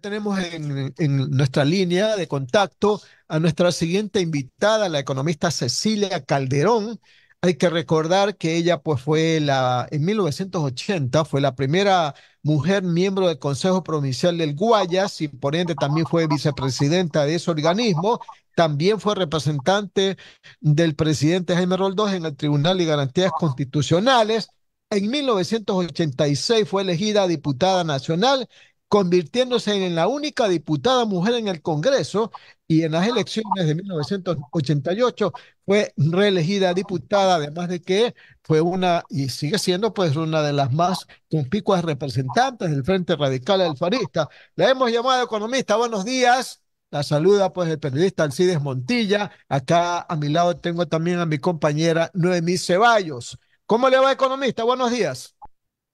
tenemos en, en, nuestra línea de contacto a nuestra siguiente invitada, la economista Cecilia Calderón. Hay que recordar que ella pues fue la, en 1980, fue la primera mujer miembro del Consejo Provincial del Guayas y por también fue vicepresidenta de ese organismo. También fue representante del presidente Jaime Roldós en el Tribunal de Garantías Constitucionales. En 1986 fue elegida diputada nacional convirtiéndose en la única diputada mujer en el Congreso y en las elecciones de 1988 fue reelegida diputada, además de que fue una y sigue siendo pues una de las más conspicuas representantes del Frente Radical Alfarista. La hemos llamado economista, buenos días. La saluda pues el periodista Alcides Montilla. Acá a mi lado tengo también a mi compañera Noemí Ceballos. ¿Cómo le va, economista? Buenos días.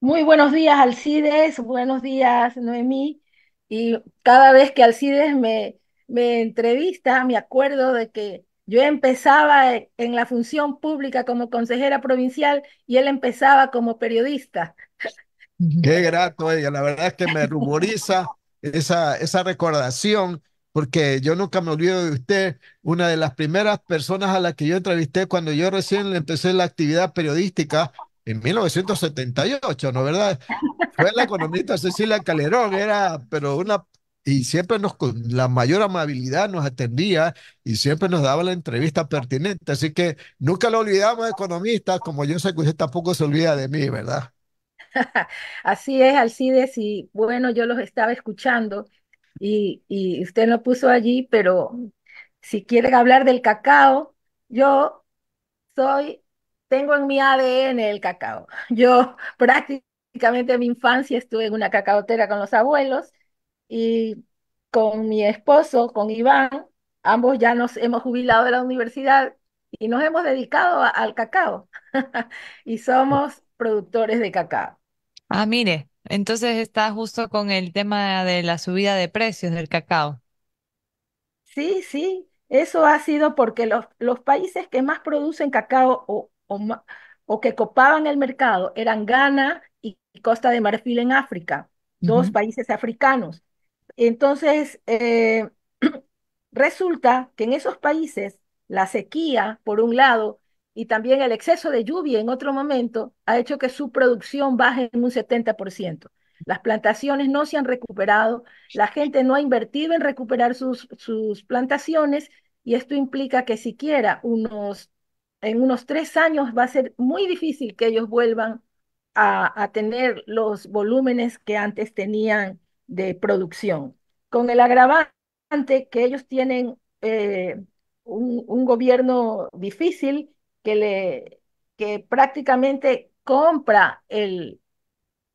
Muy buenos días, Alcides, buenos días, Noemí. Y cada vez que Alcides me, me entrevista, me acuerdo de que yo empezaba en la función pública como consejera provincial y él empezaba como periodista. Qué grato, ella. La verdad es que me rumoriza esa, esa recordación, porque yo nunca me olvido de usted, una de las primeras personas a las que yo entrevisté cuando yo recién empecé la actividad periodística en 1978, ¿no verdad? Fue la economista Cecilia Calderón, era, pero una, y siempre nos, con la mayor amabilidad nos atendía y siempre nos daba la entrevista pertinente. Así que nunca lo olvidamos, economistas, como yo sé que usted tampoco se olvida de mí, ¿verdad? Así es, Alcides, y bueno, yo los estaba escuchando y, y usted lo puso allí, pero si quieren hablar del cacao, yo soy tengo en mi ADN el cacao. Yo prácticamente en mi infancia estuve en una cacaotera con los abuelos y con mi esposo, con Iván, ambos ya nos hemos jubilado de la universidad y nos hemos dedicado al cacao y somos productores de cacao. Ah, mire, entonces está justo con el tema de la subida de precios del cacao. Sí, sí, eso ha sido porque los, los países que más producen cacao o o, que copaban el mercado eran Ghana y Costa de Marfil en África, dos países africanos. Entonces, eh, resulta que en esos países la sequía, por un lado, y también el exceso de lluvia en otro momento, ha hecho que su producción baje en un 70%. Las plantaciones no se han recuperado, la gente no ha invertido en recuperar sus, sus plantaciones y esto implica que siquiera unos en unos tres años va a ser muy difícil que ellos vuelvan a, tener los volúmenes que antes tenían de producción, con el agravante que ellos tienen eh, un, gobierno difícil que, le, que prácticamente compra el,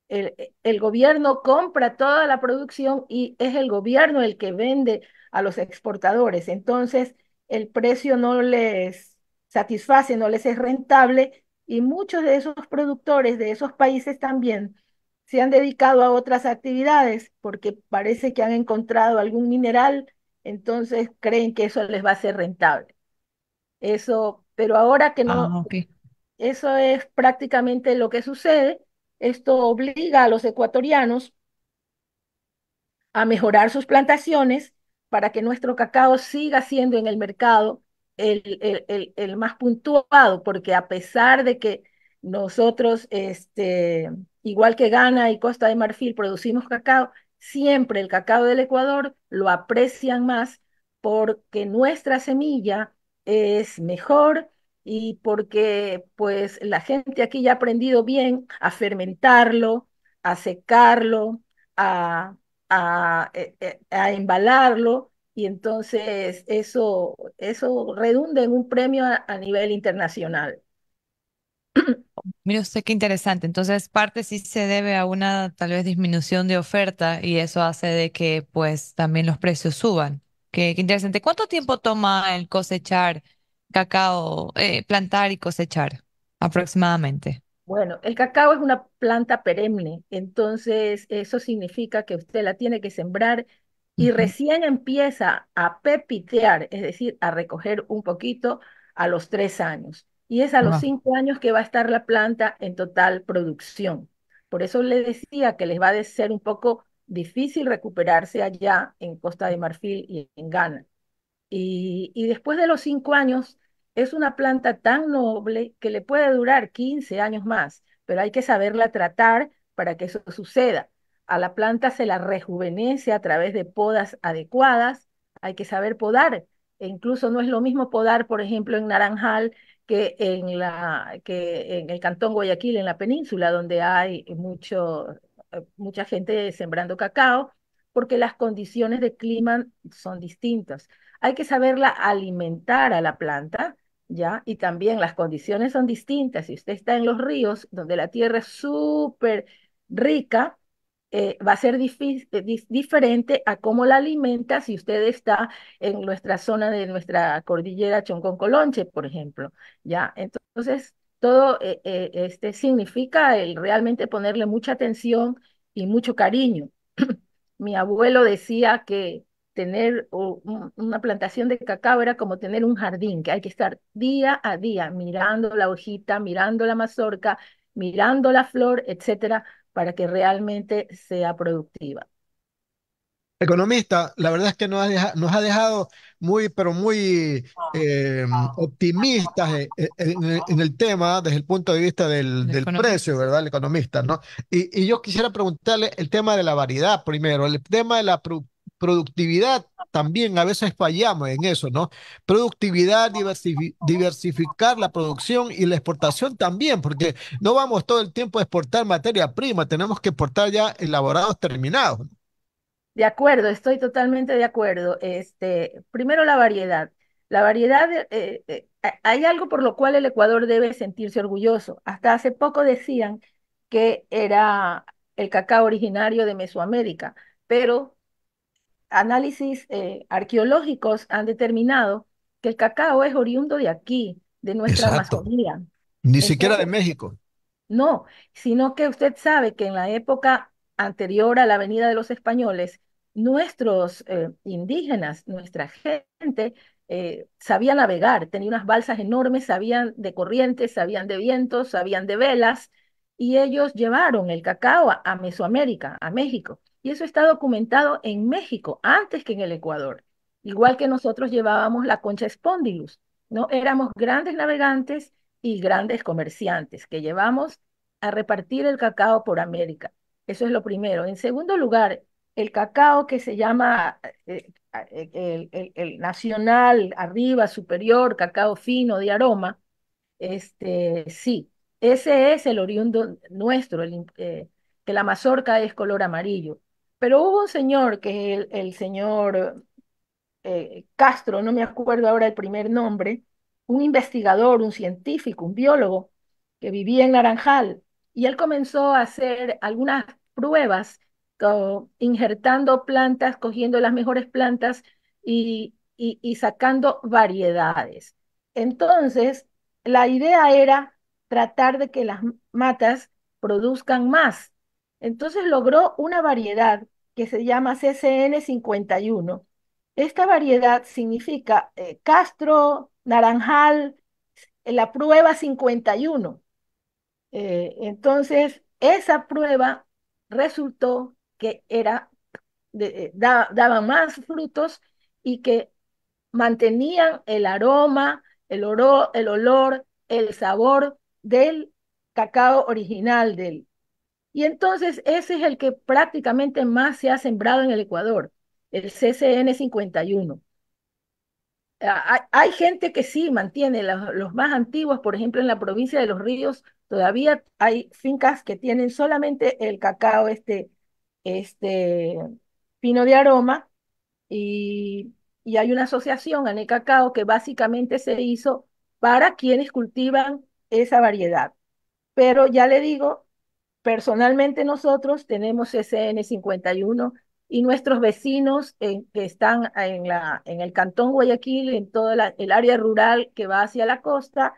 el, gobierno compra toda la producción y es el gobierno el que vende a los exportadores. Entonces, el precio no les satisface, no les es rentable y muchos de esos productores de esos países también se han dedicado a otras actividades porque parece que han encontrado algún mineral, entonces creen que eso les va a ser rentable. Eso, pero ahora que no, ah, eso es prácticamente lo que sucede. Esto obliga a los ecuatorianos a mejorar sus plantaciones para que nuestro cacao siga siendo en el mercado el, más puntuado, porque a pesar de que nosotros, este, igual que Ghana y Costa de Marfil, producimos cacao, siempre el cacao del Ecuador lo aprecian más porque nuestra semilla es mejor y porque pues la gente aquí ya ha aprendido bien a fermentarlo, a secarlo, a, a eh, eh, embalarlo y entonces eso, eso redunda en un premio a, nivel internacional. Mire usted qué interesante. Entonces, parte sí se debe a una tal vez disminución de oferta y eso hace de que pues también los precios suban. Qué, interesante. ¿Cuánto tiempo toma el cosechar cacao, eh, plantar y cosechar aproximadamente? Bueno, el cacao es una planta perenne, entonces eso significa que usted la tiene que sembrar y recién empieza a pepitear, es decir, a recoger un poquito a los tres años. Y es a los cinco años que va a estar la planta en total producción. Por eso le decía que les va a ser un poco difícil recuperarse allá en Costa de Marfil y en Ghana. Y, después de los cinco años, es una planta tan noble que le puede durar 15 años más, pero hay que saberla tratar para que eso suceda a la planta se la rejuvenece a través de podas adecuadas. Hay que saber podar. E incluso no es lo mismo podar, por ejemplo, en Naranjal que en, la, que en el cantón Guayaquil, en la península, donde hay mucho, eh, mucha gente sembrando cacao, porque las condiciones de clima son distintas. Hay que saberla alimentar a la planta, ¿ya? Y también las condiciones son distintas. Si usted está en los ríos, donde la tierra es súper rica, eh, va a ser eh, diferente a cómo la alimenta si usted está en nuestra zona de nuestra cordillera Chonconcolonche, por ejemplo. ¿ya? Entonces, todo eh, este significa el realmente ponerle mucha atención y mucho cariño. Mi abuelo decía que tener una plantación de cacao era como tener un jardín, que hay que estar día a día mirando la hojita, mirando la mazorca, mirando la flor, etcétera, para que realmente sea productiva. Economista, la verdad es que nos ha dejado, nos ha dejado muy, pero muy eh, optimistas eh, eh, en, el tema desde el punto de vista del, precio, ¿verdad? El economista, ¿no? Y, yo quisiera preguntarle el tema de la variedad primero, el tema de la productividad, también a veces fallamos en eso, ¿no? Productividad, diversificar la producción y la exportación también, porque no vamos todo el tiempo a exportar materia prima, tenemos que exportar ya elaborados terminados. De acuerdo, estoy totalmente de acuerdo. Este, primero la variedad. La variedad, eh, eh, hay algo por lo cual el Ecuador debe sentirse orgulloso. Hasta hace poco decían que era el cacao originario de Mesoamérica, pero análisis eh, arqueológicos han determinado que el cacao es oriundo de aquí, de nuestra Exacto. Ni siquiera de México. No, sino que usted sabe que en la época anterior a la venida de los españoles, nuestros eh, indígenas, nuestra gente, eh, sabía navegar, tenía unas balsas enormes, sabían de corrientes, sabían de vientos, sabían de velas, y ellos llevaron el cacao a Mesoamérica, a México. Y eso está documentado en México antes que en el Ecuador. Igual que nosotros llevábamos la concha espondilus, ¿no? Éramos grandes navegantes y grandes comerciantes que llevamos a repartir el cacao por América. Eso es lo primero. En segundo lugar, el cacao que se llama eh, eh, el, nacional, arriba, superior, cacao fino de aroma, este, sí, ese es el oriundo nuestro, que eh, la mazorca es color amarillo. Pero hubo un señor, que es el, señor eh, Castro, no me acuerdo ahora el primer nombre, un investigador, un científico, un biólogo, que vivía en Naranjal, y él comenzó a hacer algunas pruebas injertando plantas, cogiendo las mejores plantas y, y sacando variedades. Entonces, la idea era tratar de que las matas produzcan más. Entonces logró una variedad que se llama CCN51. Esta variedad significa eh, Castro, Naranjal, eh, la prueba 51. Eh, entonces, esa prueba resultó que era, daba más frutos y que mantenían el aroma, el, el olor, el sabor del cacao original, del, y entonces ese es el que prácticamente más se ha sembrado en el Ecuador, el CCN 51. Ah, hay, gente que sí mantiene, los, más antiguos, por ejemplo, en la provincia de Los Ríos, todavía hay fincas que tienen solamente el cacao, este, este pino de aroma, y, y hay una asociación en el cacao que básicamente se hizo para quienes cultivan esa variedad. Pero ya le digo, Personalmente nosotros tenemos SN51 y nuestros vecinos eh, que están en, la, en el cantón Guayaquil, en toda el área rural que va hacia la costa,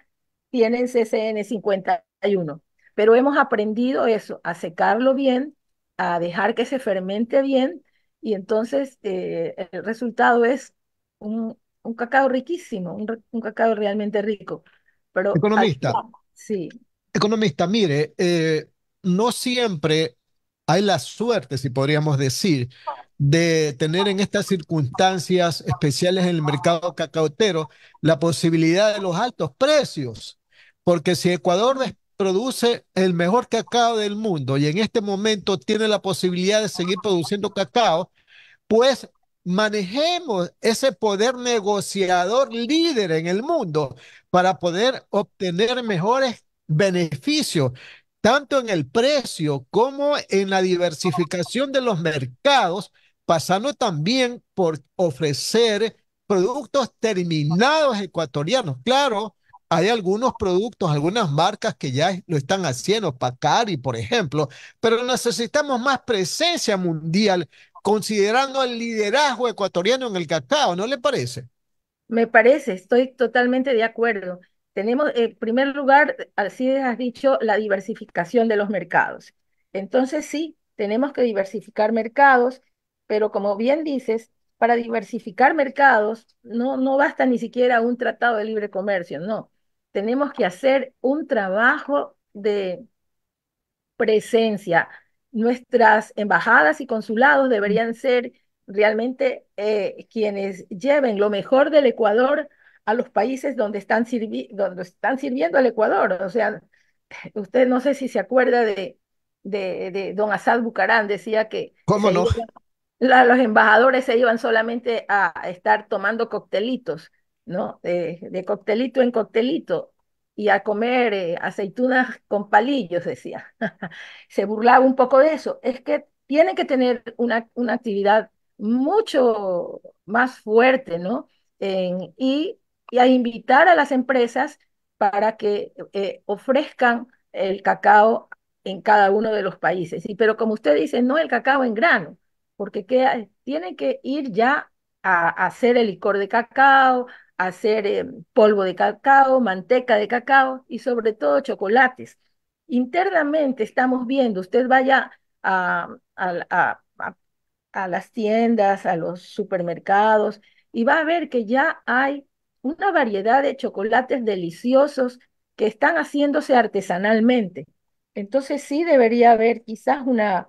tienen CCN51. Pero hemos aprendido eso, a secarlo bien, a dejar que se fermente bien y entonces eh, el resultado es un, un cacao riquísimo, un, cacao realmente rico. Pero Economista. sí. Economista, mire, eh, no siempre hay la suerte, si podríamos decir, de tener en estas circunstancias especiales en el mercado cacautero la posibilidad de los altos precios, porque si Ecuador produce el mejor cacao del mundo y en este momento tiene la posibilidad de seguir produciendo cacao, pues manejemos ese poder negociador líder en el mundo para poder obtener mejores beneficios tanto en el precio como en la diversificación de los mercados, pasando también por ofrecer productos terminados ecuatorianos. Claro, hay algunos productos, algunas marcas que ya lo están haciendo, Pacari, por ejemplo, pero necesitamos más presencia mundial considerando el liderazgo ecuatoriano en el cacao, ¿no le parece? Me parece, estoy totalmente de acuerdo. Tenemos, en primer lugar, así has dicho, la diversificación de los mercados. Entonces sí, tenemos que diversificar mercados, pero como bien dices, para diversificar mercados no, no basta ni siquiera un tratado de libre comercio, no. Tenemos que hacer un trabajo de presencia. Nuestras embajadas y consulados deberían ser realmente eh, quienes lleven lo mejor del Ecuador a los países donde están, sirvi donde están sirviendo al Ecuador. O sea, usted no sé si se acuerda de, de, don Asad Bucarán, decía que... ¿Cómo no? los embajadores se iban solamente a estar tomando coctelitos, ¿no? de coctelito en coctelito y a comer eh, aceitunas con palillos, decía. se burlaba un poco de eso. Es que tiene que tener una, una actividad mucho más fuerte, ¿no? En, y y a invitar a las empresas para que eh, ofrezcan el cacao en cada uno de los países. Y, pero como usted dice, no el cacao en grano, porque tiene que ir ya a, hacer el licor de cacao, hacer em, polvo de cacao, manteca de cacao y sobre todo chocolates. Internamente estamos viendo, usted vaya a las tiendas, a los supermercados y va a ver que ya hay una variedad de chocolates deliciosos que están haciéndose artesanalmente. Entonces sí debería haber quizás una,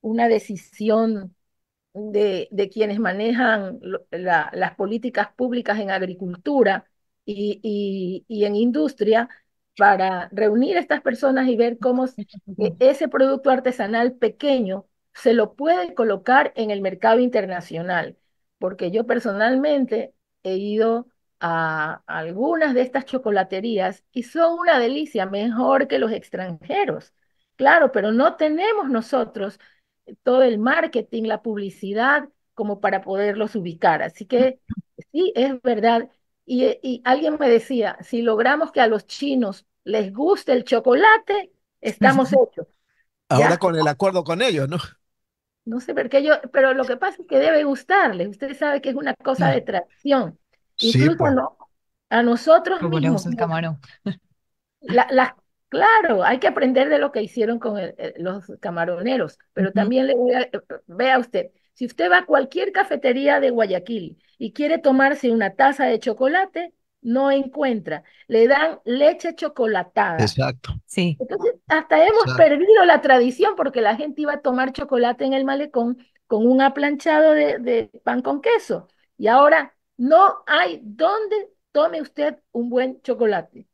una decisión de, de quienes manejan las políticas públicas en agricultura y, y, y en industria para reunir a estas personas y ver cómo e-, ese producto artesanal pequeño se lo puede colocar en el mercado internacional. Porque yo personalmente he ido a algunas de estas chocolaterías y son una delicia, mejor que los extranjeros. Claro, pero no tenemos nosotros eh, todo el marketing, la publicidad como para poderlos ubicar. Así que sí, es verdad. Y, eh, alguien me decía, si logramos que a los chinos les guste el chocolate, estamos hechos. Ahora con el acuerdo con ellos, ¿no? No sé por qué yo, pero lo que pasa es que debe gustarles. Usted sabe que es una cosa de tracción. Incluso pues. a nosotros camarón. La, claro, hay que aprender de lo que hicieron con eh, los camaroneros, pero también le voy a, eh, vea usted, si usted va a cualquier cafetería de Guayaquil y quiere tomarse una taza de chocolate, no encuentra. Le dan leche chocolatada. Exacto. Sí. Entonces, hasta hemos perdido la tradición porque la gente iba a tomar chocolate en el malecón con un aplanchado de pan con queso. Y ahora no hay dónde tome usted un buen chocolate.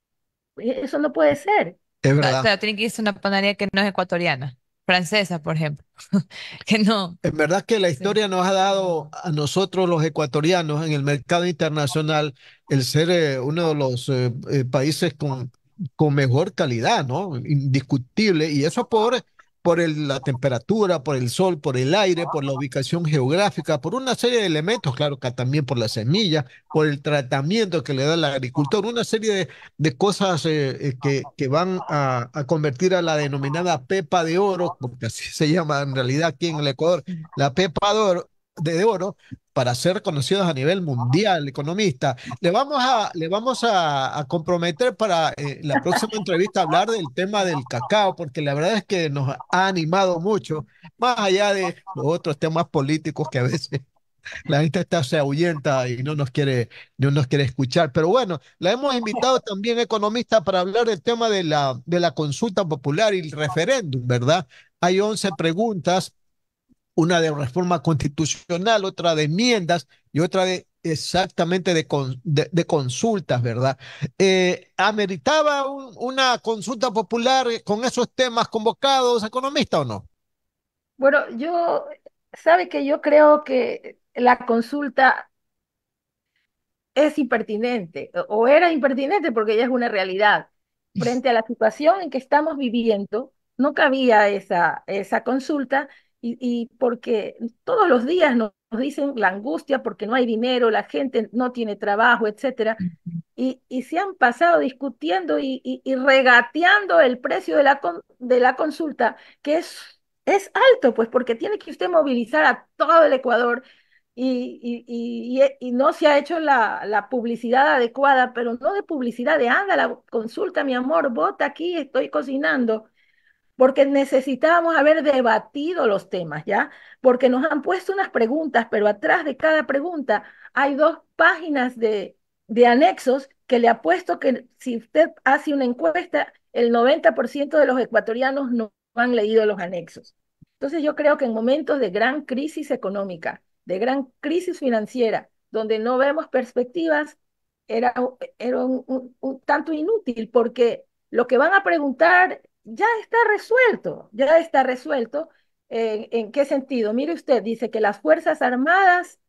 Eso no puede ser. Es verdad. O sea, tiene que irse una panadería que no es ecuatoriana, francesa, por ejemplo. que no. es verdad que la historia nos ha dado a nosotros los ecuatorianos en el mercado internacional el ser eh, uno de los eh, eh, países con, con mejor calidad, ¿no? Indiscutible. Y eso por por la temperatura, por el sol, por el aire, por la ubicación geográfica, por una serie de elementos, claro que también por la semilla, por el tratamiento que le da el agricultor, una serie de, cosas eh, eh, que, que, van a, a, convertir a la denominada pepa de oro, porque así se llama en realidad aquí en el Ecuador, la pepa de oro, de oro para ser conocidos a nivel mundial, economista. Le vamos a, le vamos a, comprometer para eh, la próxima entrevista hablar del tema del cacao, porque la verdad es que nos ha animado mucho, más allá de los otros temas políticos que a veces la gente está se ahuyenta y no nos quiere no nos quiere escuchar pero bueno la hemos invitado también economista para hablar del tema de la de la consulta popular y el referéndum verdad hay 11 preguntas una de reforma constitucional, otra de enmiendas y otra de exactamente de, consultas, ¿verdad? Eh, ¿Ameritaba una consulta popular con esos temas convocados, economista o no? Bueno, yo, sabe que yo creo que la consulta es impertinente, o era impertinente porque ya es una realidad. Frente a la situación en que estamos viviendo, no cabía esa, esa consulta y, porque todos los días nos, dicen la angustia porque no hay dinero, la gente no tiene trabajo, etcétera, y, y se han pasado discutiendo y, regateando el precio de la, de la consulta, que es, es alto, pues porque tiene que usted movilizar a todo el Ecuador, y, no se ha hecho la, la, publicidad adecuada, pero no de publicidad, de anda la consulta, mi amor, vota aquí, estoy cocinando porque necesitábamos haber debatido los temas, ¿ya? Porque nos han puesto unas preguntas, pero atrás de cada pregunta hay dos páginas de, anexos que le puesto que si usted hace una encuesta, el 90% de los ecuatorianos no han leído los anexos. Entonces yo creo que en momentos de gran crisis económica, de gran crisis financiera, donde no vemos perspectivas, era, era un tanto inútil porque lo que van a preguntar ya está resuelto, ya está resuelto. Eh, ¿En, qué sentido? Mire usted, dice que las Fuerzas Armadas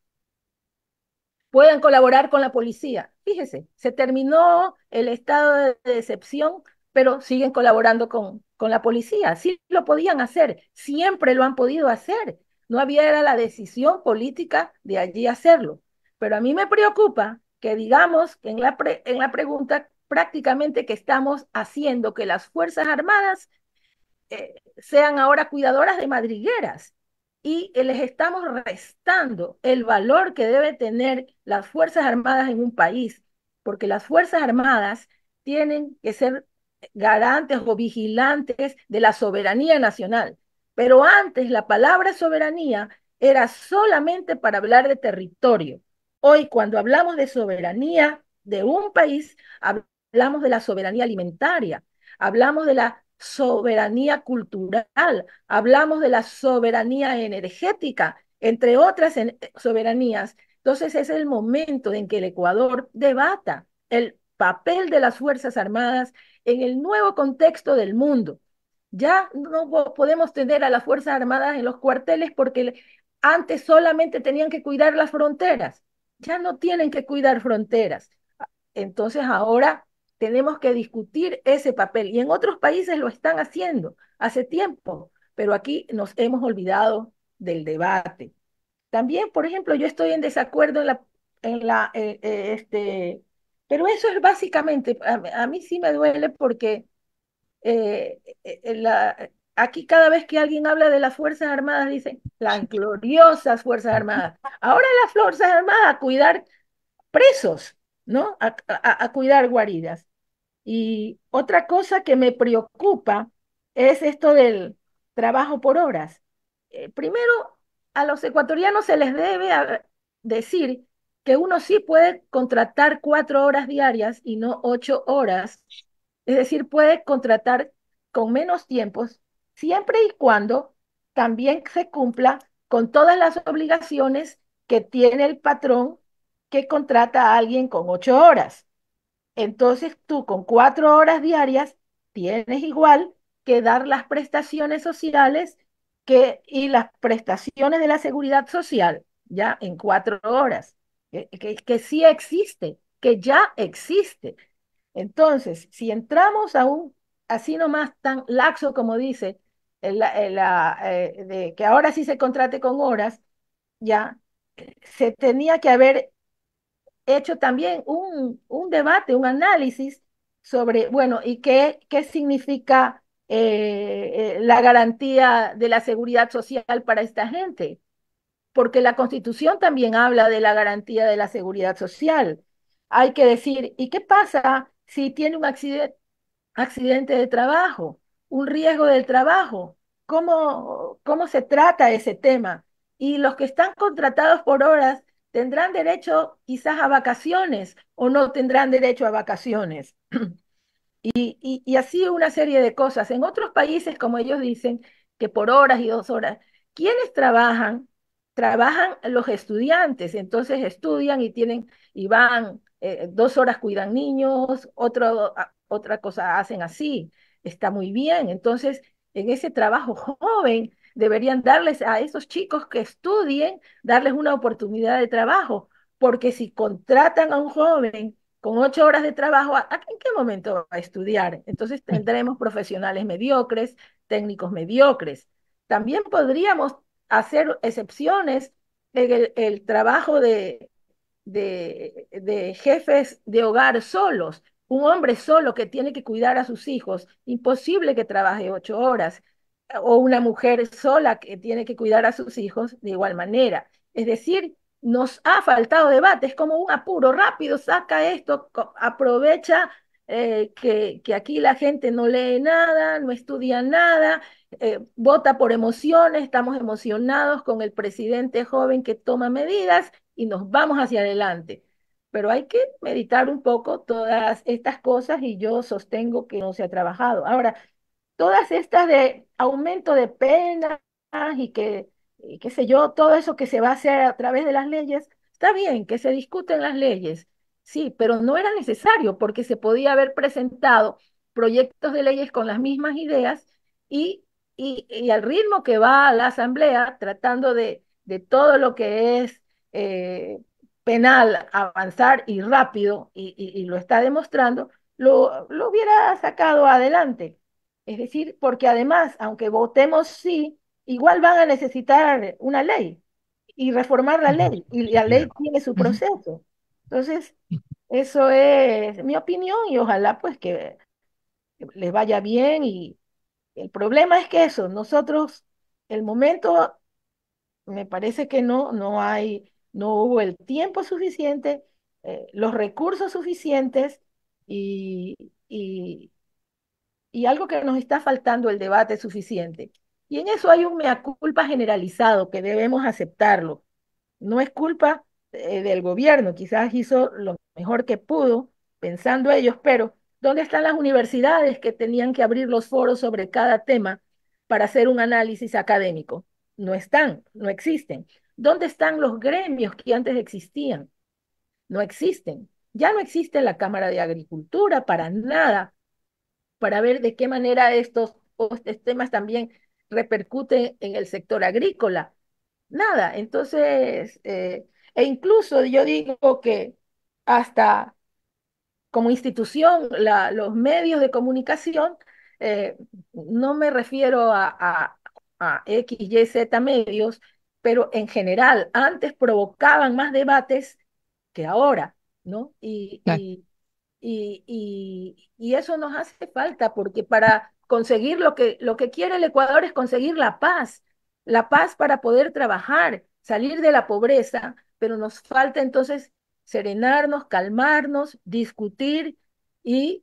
puedan colaborar con la policía. Fíjese, se terminó el estado de decepción, pero siguen colaborando con, con la policía. Sí lo podían hacer, siempre lo han podido hacer. No había era la decisión política de allí hacerlo. Pero a mí me preocupa que digamos que en la, en la pregunta prácticamente que estamos haciendo que las Fuerzas Armadas eh, sean ahora cuidadoras de madrigueras y les estamos restando el valor que debe tener las Fuerzas Armadas en un país, porque las Fuerzas Armadas tienen que ser garantes o vigilantes de la soberanía nacional. Pero antes la palabra soberanía era solamente para hablar de territorio. Hoy cuando hablamos de soberanía de un país, hablamos hablamos de la soberanía alimentaria, hablamos de la soberanía cultural, hablamos de la soberanía energética, entre otras eh, soberanías. Entonces es el momento en que el Ecuador debata el papel de las Fuerzas Armadas en el nuevo contexto del mundo. Ya no podemos tener a las Fuerzas Armadas en los cuarteles porque antes solamente tenían que cuidar las fronteras. Ya no tienen que cuidar fronteras. Ah, entonces ahora tenemos que discutir ese papel y en otros países lo están haciendo hace tiempo, pero aquí nos hemos olvidado del debate. También, por ejemplo, yo estoy en desacuerdo en la, en la eh, eh, este, pero eso es básicamente, a, mí sí me duele porque eh, la, aquí cada vez que alguien habla de las Fuerzas Armadas, dicen las gloriosas Fuerzas Armadas. Ahora las Fuerzas Armadas a cuidar presos. ¿no? A, cuidar guaridas. Y otra cosa que me preocupa es esto del trabajo por horas. Eh, primero, a los ecuatorianos se les debe decir que uno sí puede contratar cuatro horas diarias y no ocho horas. Es decir, puede contratar con menos tiempos, siempre y cuando también se cumpla con todas las obligaciones que tiene el patrón que contrata a alguien con ocho horas. Entonces tú con cuatro horas diarias tienes igual que dar las prestaciones sociales que, y las prestaciones de la seguridad social, ya en cuatro horas, que, que, sí existe, que ya existe. Entonces, si entramos a un, así nomás tan laxo como dice, la, eh, de que ahora sí se contrate con horas, ya se tenía que haber hecho también un, debate, un análisis sobre, bueno, ¿y qué, qué significa eh, eh, la garantía de la seguridad social para esta gente? Porque la Constitución también habla de la garantía de la seguridad social. Hay que decir, ¿y qué pasa si tiene un accidente, accidente de trabajo, un riesgo del trabajo? ¿Cómo, ¿Cómo se trata ese tema? Y los que están contratados por horas tendrán derecho quizás a vacaciones o no tendrán derecho a vacaciones. Y, así una serie de cosas. En otros países, como ellos dicen, que por horas y dos horas, ¿quiénes trabajan? Trabajan los estudiantes, entonces estudian y tienen y van, eh, dos horas cuidan niños, otra cosa hacen así, está muy bien. Entonces, en ese trabajo joven deberían darles a esos chicos que estudien, darles una oportunidad de trabajo, porque si contratan a un joven con ocho horas de trabajo, ¿en qué momento va a estudiar? Entonces mm. tendremos profesionales mediocres, técnicos mediocres. También podríamos hacer excepciones en el, trabajo de, de, de jefes de hogar solos, un hombre solo que tiene que cuidar a sus hijos, imposible que trabaje ocho horas o una mujer sola que tiene que cuidar a sus hijos de igual manera. Es decir, nos ha faltado debate, es como un apuro rápido, saca esto, aprovecha eh, que, que, aquí la gente no lee nada, no estudia nada, eh, vota por emociones, estamos emocionados con el presidente joven que toma medidas y nos vamos hacia adelante. Pero hay que meditar un poco todas estas cosas y yo sostengo que no se ha trabajado. Ahora, todas estas de aumento de penas y que, qué sé yo, todo eso que se va a hacer a través de las leyes, está bien que se discuten las leyes, sí, pero no era necesario porque se podía haber presentado proyectos de leyes con las mismas ideas y, y, al ritmo que va la Asamblea tratando de, de todo lo que es... Eh, penal avanzar y rápido, y, lo está demostrando, lo, lo, hubiera sacado adelante. Es decir, porque además, aunque votemos sí, igual van a necesitar una ley y reformar la ley. Y la ley tiene su proceso. Entonces, eso es mi opinión y ojalá pues que les vaya bien. Y el problema es que eso, nosotros, el momento, me parece que no, no hay, no hubo el tiempo suficiente, eh, los recursos suficientes y y algo que nos está faltando el debate suficiente. Y en eso hay un mea culpa generalizado que debemos aceptarlo. No es culpa eh, del gobierno, quizás hizo lo mejor que pudo, pensando ellos, pero ¿dónde están las universidades que tenían que abrir los foros sobre cada tema para hacer un análisis académico? No están, no existen. ¿Dónde están los gremios que antes existían? No existen. Ya no existe la Cámara de Agricultura para nada para ver de qué manera estos, temas también repercuten en el sector agrícola. Nada, entonces, eh, e incluso yo digo que hasta como institución, los medios de comunicación, eh, no me refiero a, a, X, medios, pero en general, antes provocaban más debates que ahora, ¿no? y, y, y, eso nos hace falta, porque para conseguir lo que, lo que quiere el Ecuador es conseguir la paz, la paz para poder trabajar, salir de la pobreza, pero nos falta entonces serenarnos, calmarnos, discutir y,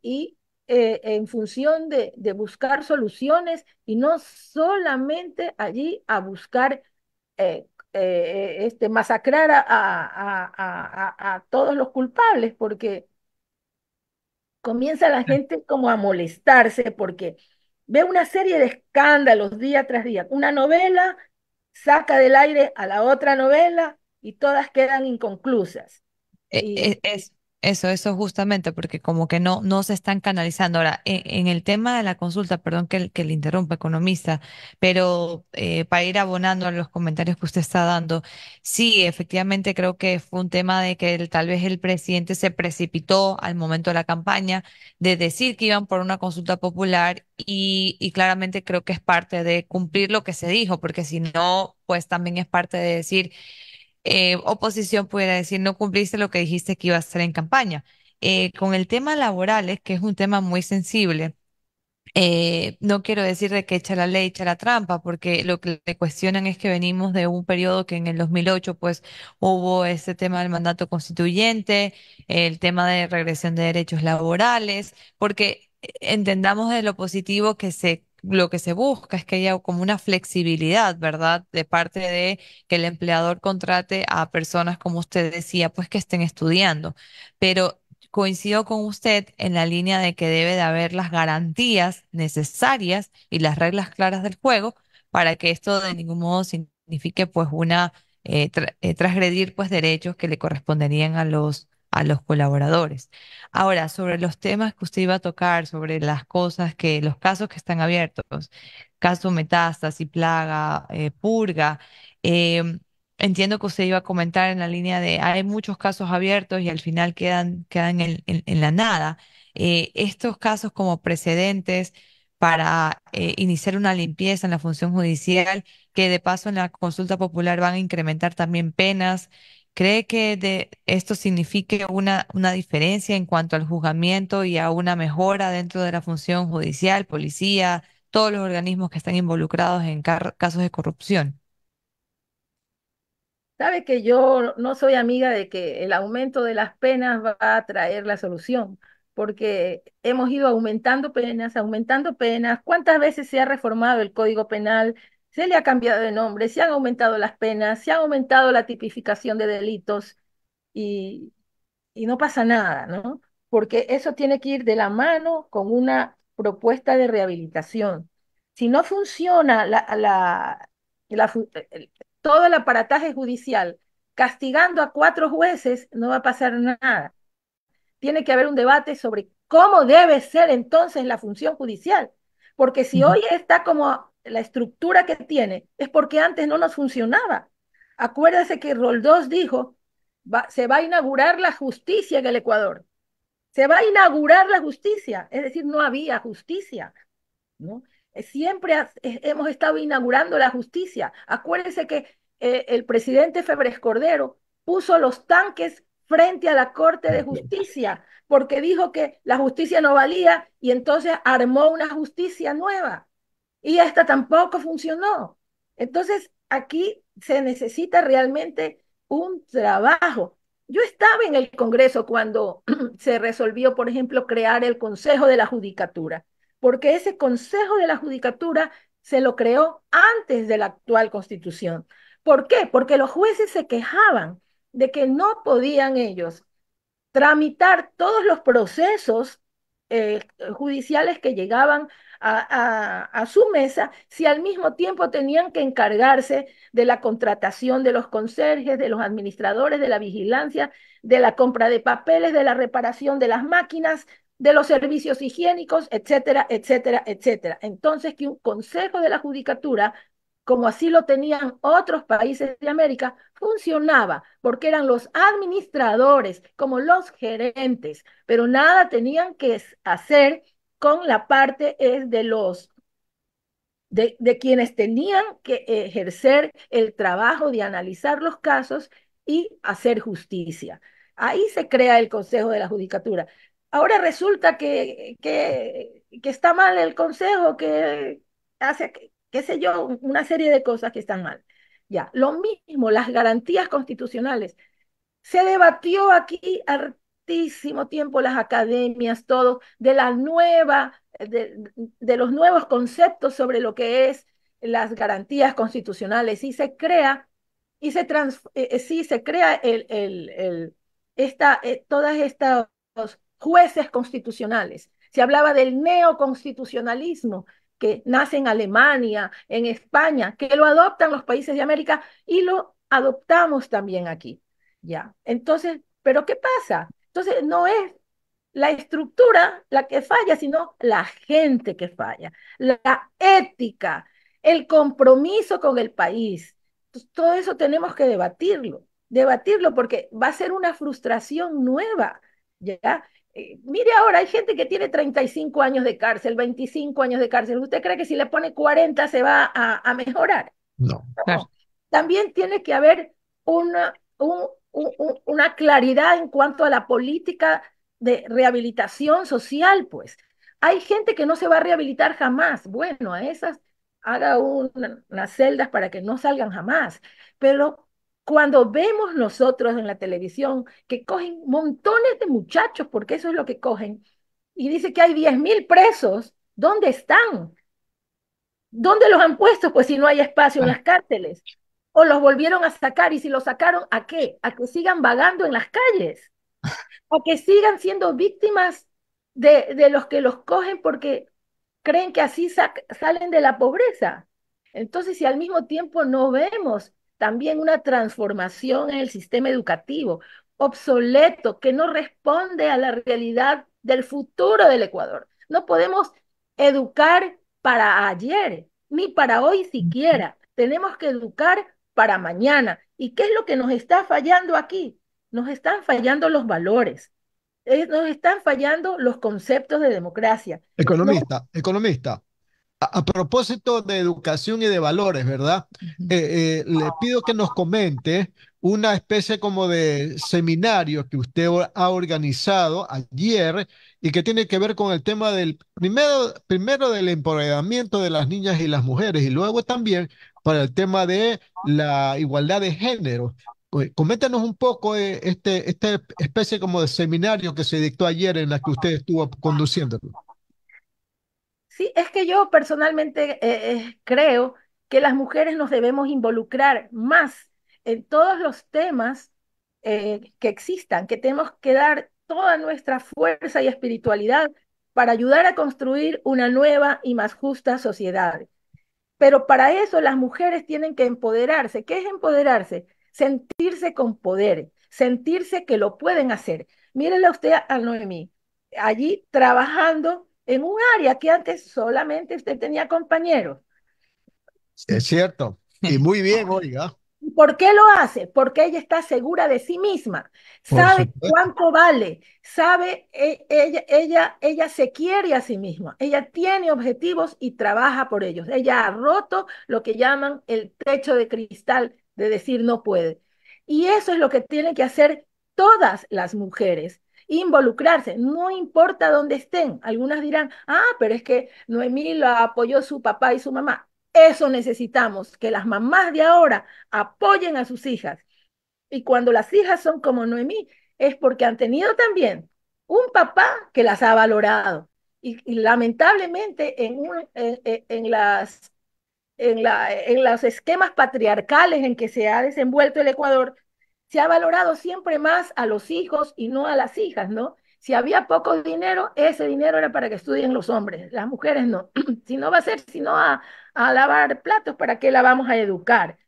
eh, en función de, de buscar soluciones y no solamente allí a buscar eh, eh, este, masacrar a, a, a, todos los culpables, porque comienza la gente como a molestarse porque ve una serie de escándalos día tras día. Una novela saca del aire a la otra novela y todas quedan inconclusas. E, y e, eso, eso justamente, porque como que no, no se están canalizando. Ahora, e, en, el tema de la consulta, perdón que, que le interrumpa, economista, pero eh, para ir abonando a los comentarios que usted está dando, sí, efectivamente creo que fue un tema de que tal vez el presidente se precipitó al momento de la campaña de decir que iban por una consulta popular y, y claramente creo que es parte de cumplir lo que se dijo, porque si no, pues también es parte de decir eh, oposición pudiera decir, no cumpliste lo que dijiste que iba a hacer en campaña. Eh, con el tema es que es un tema muy sensible, eh, no quiero decir de que echa la ley, echa la trampa, porque lo que le cuestionan es que venimos de un periodo que en el 2008 pues hubo ese tema del mandato constituyente, el tema de regresión de derechos laborales, porque entendamos de lo positivo que se lo que se busca es que haya como una flexibilidad, ¿verdad? De parte de que el empleador contrate a personas, como usted decía, pues que estén estudiando. Pero coincido con usted en la línea de que debe de haber las garantías necesarias y las reglas claras del juego para que esto de ningún modo signifique pues una eh, eh transgredir pues derechos que le corresponderían a los a los colaboradores. Ahora, sobre los temas que usted iba a tocar, sobre las cosas que, los casos que están abiertos, caso metástasis, plaga, eh, purga, em, entiendo que usted iba a comentar en la línea de hay muchos casos abiertos y al final quedan, quedan en, la nada. Eh, estos casos como precedentes para eh, iniciar una limpieza en la función judicial, que de paso en la consulta popular van a incrementar también penas ¿Cree que esto signifique una, una diferencia en cuanto al juzgamiento y a una mejora dentro de la función judicial, policía, todos los organismos que están involucrados en casos de corrupción? Sabe que yo no soy amiga de que el aumento de las penas va a traer la solución, porque hemos ido aumentando penas, aumentando penas. ¿Cuántas veces se ha reformado el Código Penal? se le ha cambiado de nombre, se han aumentado las penas, se ha aumentado la tipificación de delitos y, no pasa nada, ¿no? Porque eso tiene que ir de la mano con una propuesta de rehabilitación. Si no funciona la, todo el aparataje judicial castigando a cuatro jueces, no va a pasar nada. Tiene que haber un debate sobre cómo debe ser entonces la función judicial. Porque si hoy está como la estructura que tiene, es porque antes no nos funcionaba. Acuérdese que Roldós dijo, se va a inaugurar la justicia en el Ecuador. Se va a inaugurar la justicia, es decir, no había justicia, ¿no? Siempre hemos estado inaugurando la justicia. Acuérdese que eh, el presidente Febres Cordero puso los tanques frente a la Corte de Justicia porque dijo que la justicia no valía y entonces armó una justicia nueva y esta tampoco funcionó. Entonces, aquí se necesita realmente un trabajo. Yo estaba en el Congreso cuando se resolvió, por ejemplo, crear el Consejo de la Judicatura, porque ese Consejo de la Judicatura se lo creó antes de la actual Constitución. ¿Por qué? Porque los jueces se quejaban de que no podían ellos tramitar todos los procesos eh, judiciales que llegaban a, su mesa si al mismo tiempo tenían que encargarse de la contratación de los conserjes, de los administradores, de la vigilancia, de la compra de papeles, de la reparación de las máquinas, de los servicios higiénicos, etcétera, etcétera, etcétera. Entonces, que un consejo de la judicatura, como así lo tenían otros países de América, funcionaba porque eran los administradores como los gerentes, pero nada tenían que hacer con la parte es de los de, quienes tenían que ejercer el trabajo de analizar los casos y hacer justicia. Ahí se crea el Consejo de la Judicatura. Ahora resulta que, que, que está mal el Consejo, que hace, qué sé yo, una serie de cosas que están mal. Ya, lo mismo, las garantías constitucionales. Se debatió aquí tiempo las academias, todo, de la nueva, de, los nuevos conceptos sobre lo que es las garantías constitucionales y se crea y se trans, eh, eh, sí se crea el, el, el esta, eh, todas estas jueces constitucionales. Se hablaba del neoconstitucionalismo que nace en Alemania, en España, que lo adoptan los países de América y lo adoptamos también aquí. Ya. Entonces, ¿pero qué pasa? Entonces, no es la estructura la que falla, sino la gente que falla, la ética, el compromiso con el país. todo eso tenemos que debatirlo, debatirlo porque va a ser una frustración nueva, ¿ya? Eh, mire ahora, hay gente que tiene 35 años de cárcel, 25 años de cárcel. ¿Usted cree que si le pone 40 se va a, mejorar? No. También tiene que haber una, un, una claridad en cuanto a la política de rehabilitación social, pues. Hay gente que no se va a rehabilitar jamás. Bueno, a esas haga unas celdas para que no salgan jamás. Pero cuando vemos nosotros en la televisión que cogen montones de muchachos, porque eso es lo que cogen, y dice que hay diez mil presos, ¿dónde están? ¿Dónde los han puesto? Pues si no hay espacio en ah. las cárceles o los volvieron a sacar. Y si los sacaron, ¿a qué? A que sigan vagando en las calles, a que sigan siendo víctimas de, los que los cogen porque creen que así salen de la pobreza. Entonces, si al mismo tiempo no vemos también una transformación en el sistema educativo, obsoleto, que no responde a la realidad del futuro del Ecuador. No podemos educar para ayer, ni para hoy siquiera. Tenemos que educar para mañana. ¿Y qué es lo que nos está fallando aquí? Nos están fallando los valores, eh, nos están fallando los conceptos de democracia. Economista, economista. A, propósito de educación y de valores, ¿verdad? Eh, eh, le pido que nos comente una especie como de seminario que usted ha organizado ayer y que tiene que ver con el tema del primero, primero del empoderamiento de las niñas y las mujeres y luego también para el tema de la igualdad de género. Coméntanos un poco eh, este, esta especie como de seminario que se dictó ayer en la que usted estuvo conduciendo. Sí, es que yo personalmente eh, eh, creo que las mujeres nos debemos involucrar más en todos los temas que existan, que tenemos que dar toda nuestra fuerza y espiritualidad para ayudar a construir una nueva y más justa sociedad. Pero para eso las mujeres tienen que empoderarse. ¿Qué es empoderarse? Sentirse con poder, sentirse que lo pueden hacer. Mírela usted a Noemí, allí trabajando en un área que antes solamente usted tenía compañeros. Es cierto. Y muy bien, oiga. ¿Por qué lo hace? Porque ella está segura de sí misma, sabe cuánto vale, sabe, e, ella, ella, ella se quiere a sí misma, ella tiene objetivos y trabaja por ellos. Ella ha roto lo que llaman el techo de cristal de decir no puede. Y eso es lo que tienen que hacer todas las mujeres involucrarse, no importa dónde estén. Algunas dirán, ah, pero es que Noemí lo apoyó su papá y su mamá. Eso necesitamos, que las mamás de ahora apoyen a sus hijas. Y cuando las hijas son como Noemí, es porque han tenido también un papá que las ha valorado. Y, lamentablemente en, en, las, en, la, en los esquemas patriarcales en que se ha desenvuelto el Ecuador, se ha valorado siempre más a los hijos y no a las hijas, ¿no? Si había poco dinero, ese dinero era para que estudien los hombres, las mujeres no. si no va a ser sino a, a lavar platos, ¿para qué la vamos a educar?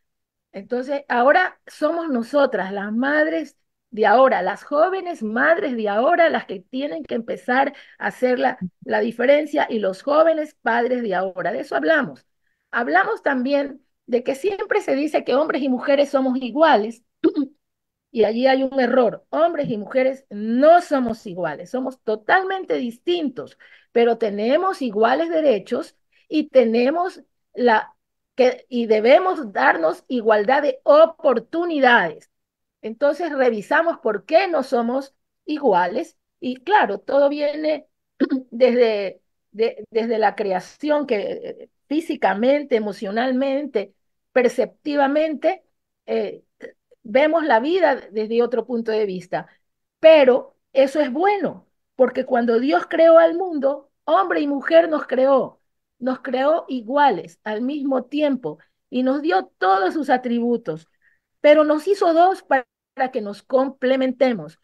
Entonces, ahora somos nosotras, las madres de ahora, las jóvenes madres de ahora, las que tienen que empezar a hacer la, la diferencia y los jóvenes padres de ahora. De eso hablamos. Hablamos también de que siempre se dice que hombres y mujeres somos iguales y allí hay un error. Hombres y mujeres no somos iguales, somos totalmente distintos, pero tenemos iguales derechos y tenemos la, que, y debemos darnos igualdad de oportunidades. Entonces revisamos por qué no somos iguales y claro, todo viene desde, desde la creación que físicamente, emocionalmente, perceptivamente, eh, vemos la vida desde otro punto de vista. Pero eso es bueno, porque cuando Dios creó al mundo, hombre y mujer nos creó nos creó iguales al mismo tiempo y nos dio todos sus atributos, pero nos hizo dos para, que nos complementemos,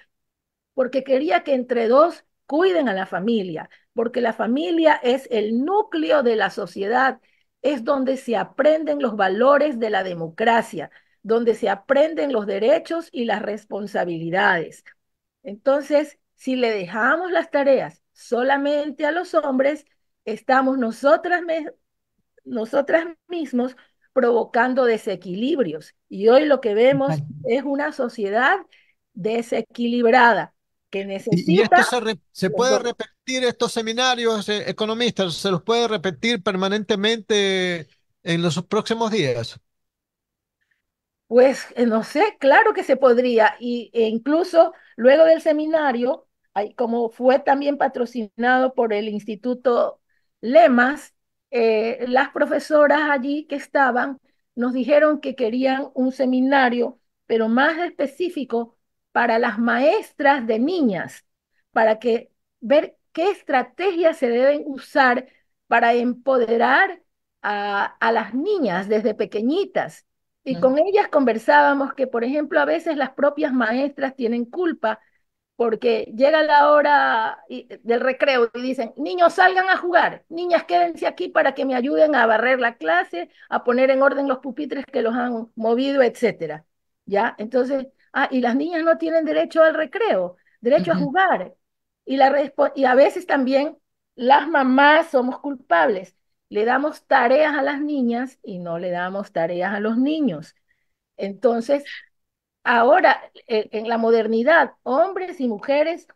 porque quería que entre dos cuiden a la familia, porque la familia es el núcleo de la sociedad, es donde se aprenden los valores de la democracia, donde se aprenden los derechos y las responsabilidades. Entonces, si le dejamos las tareas solamente a los hombres, estamos nosotras, nosotras mismos provocando desequilibrios. Y hoy lo que vemos es una sociedad desequilibrada que necesita... se, puede repetir, estos seminarios eh, economistas, se los puede repetir permanentemente en los próximos días. Pues eh, no sé, claro que se podría. Y, e incluso luego del seminario, como fue también patrocinado por el Instituto lemas, eh, las profesoras allí que estaban nos dijeron que querían un seminario, pero más específico para las maestras de niñas, para que ver qué estrategias se deben usar para empoderar a, las niñas desde pequeñitas. Y mm. con ellas conversábamos que, por ejemplo, a veces las propias maestras tienen culpa porque llega la hora del recreo y dicen, niños salgan a jugar, niñas quédense aquí para que me ayuden a barrer la clase, a poner en orden los pupitres que los han movido, etcétera. ¿Ya? Entonces, ah, y las niñas no tienen derecho al recreo, derecho a jugar. y a veces también las mamás somos culpables. Le damos tareas a las niñas y no le damos tareas a los niños. Entonces, ahora, e, en la modernidad, hombres y mujeres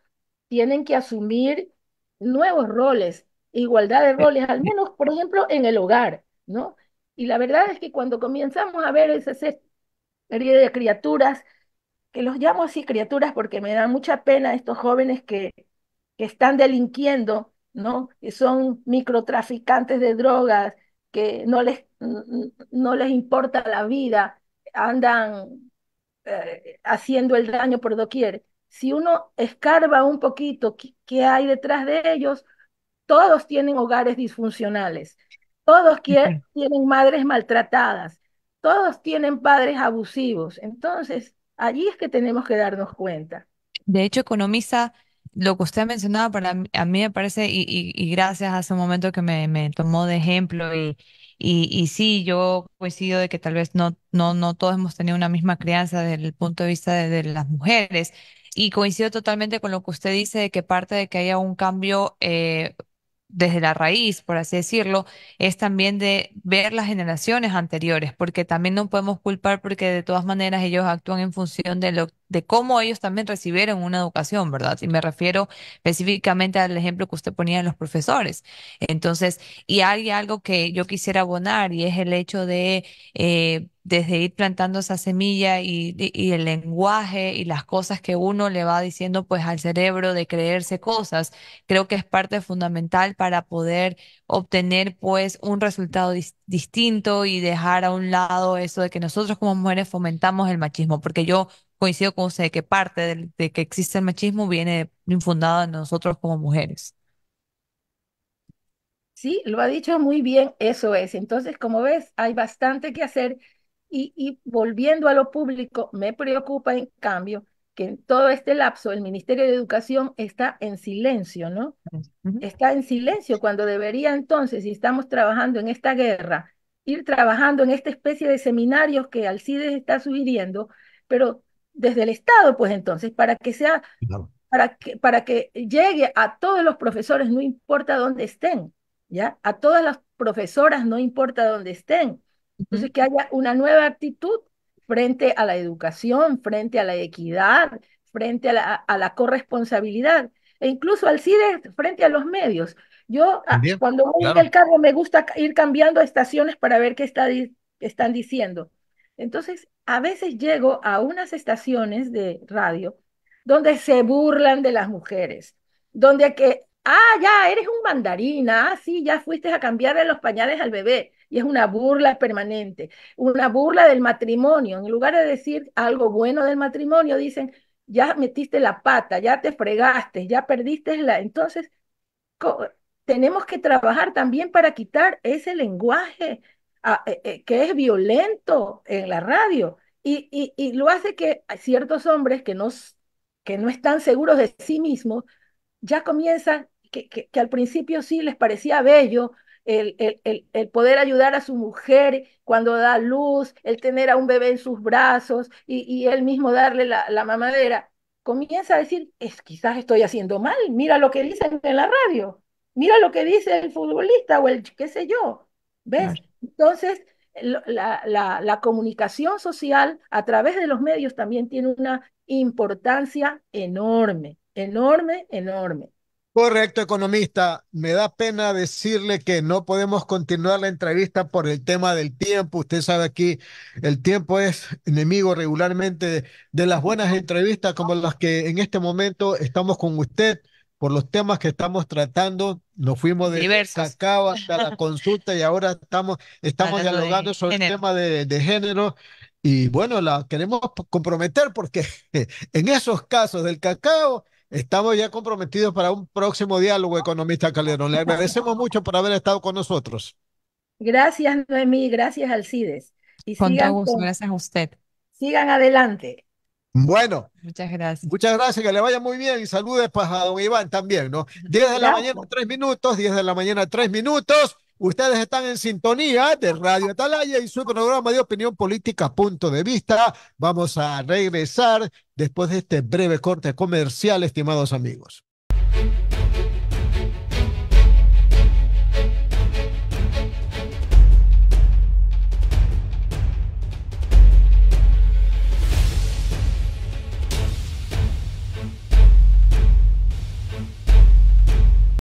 tienen que asumir nuevos roles, igualdad de roles, al menos, por ejemplo, en el hogar, ¿no? Y la verdad es que cuando comenzamos a ver esa serie de criaturas, que los llamo así criaturas porque me da mucha pena estos jóvenes que, están delinquiendo, ¿no? Que son microtraficantes de drogas, que no les, no les importa la vida, andan eh, haciendo el daño por doquier. Si uno escarba un poquito qué, hay detrás de ellos, todos tienen hogares disfuncionales, todos tienen madres maltratadas, todos tienen padres abusivos. Entonces, allí es que tenemos que darnos cuenta. De hecho, economiza lo que usted ha mencionado, para a mí me parece, y, gracias a ese momento que me, me tomó de ejemplo y, y, sí, yo coincido de que tal vez no, no, no todos hemos tenido una misma crianza desde el punto de vista de, las mujeres. Y coincido totalmente con lo que usted dice de que parte de que haya un cambio eh, desde la raíz, por así decirlo, es también de ver las generaciones anteriores, porque también no podemos culpar porque de todas maneras ellos actúan en función de lo de cómo ellos también recibieron una educación, ¿verdad? Y me refiero específicamente al ejemplo que usted ponía en los profesores. Entonces, y hay algo que yo quisiera abonar y es el hecho de... Eh, desde ir plantando esa semilla y, el lenguaje y las cosas que uno le va diciendo pues al cerebro de creerse cosas, creo que es parte fundamental para poder obtener pues un resultado distinto y dejar a un lado eso de que nosotros como mujeres fomentamos el machismo, porque yo coincido con usted que parte de, que existe el machismo viene infundado en nosotros como mujeres. Sí, lo ha dicho muy bien, eso es. Entonces, como ves, hay bastante que hacer y, volviendo a lo público, me preocupa en cambio que en todo este lapso el Ministerio de Educación está en silencio, ¿no? Está en silencio cuando debería entonces, si estamos trabajando en esta guerra, ir trabajando en esta especie de seminarios que Alcides está subiendo, pero desde el Estado, pues entonces, para que sea, para que, para que llegue a todos los profesores, no importa dónde estén, ¿ya? A todas las profesoras, no importa dónde estén. Entonces, que haya una nueva actitud frente a la educación, frente a la equidad, frente a la, a la corresponsabilidad, e incluso al CIDE frente a los medios. Yo ah, cuando voy en el cargo me gusta ir cambiando estaciones para ver qué están diciendo. Entonces, a veces llego a unas estaciones de radio donde se burlan de las mujeres, donde que, ah, ya, eres un mandarina, ah, sí, ya fuiste a cambiarle los pañales al bebé. Y es una burla permanente, una burla del matrimonio. En lugar de decir algo bueno del matrimonio, dicen, ya metiste la pata, ya te fregaste, ya perdiste la... Entonces, tenemos que trabajar también para quitar ese lenguaje eh, eh, que es violento en la radio y, lo hace que ciertos hombres que no, que no están seguros de sí mismos ya comienzan, que, que, al principio sí les parecía bello, el, el, poder ayudar a su mujer cuando da luz, el tener a un bebé en sus brazos y, y él mismo darle la, mamadera, comienza a decir, es, quizás estoy haciendo mal, mira lo que dicen en la radio, mira lo que dice el futbolista o el qué sé yo, ¿ves? Entonces, la, comunicación social a través de los medios también tiene una importancia enorme, enorme, enorme. Correcto, economista. Me da pena decirle que no podemos continuar la entrevista por el tema del tiempo. Usted sabe aquí, el tiempo es enemigo regularmente de las buenas entrevistas como las que en este momento estamos con usted por los temas que estamos tratando. Nos fuimos de Cacao hasta la consulta y ahora estamos, estamos dialogando sobre el tema de, de, género. Y bueno, la queremos comprometer porque en esos casos del cacao estamos ya comprometidos para un próximo diálogo, economista Calderón. Le agradecemos mucho por haber estado con nosotros. Gracias, Noemí. Gracias, Alcides. Y con todo gusto. gracias a usted. Sigan adelante. Bueno. Muchas gracias. Muchas gracias, que le vaya muy bien y saludes para don Iván también, ¿no? Diez de la mañana, 3 minutos, 10 de la mañana, 3 minutos. Ustedes están en sintonía de Radio Atalaya y su programa de opinión política Punto de Vista. Vamos a regresar después de este breve corte comercial, estimados amigos.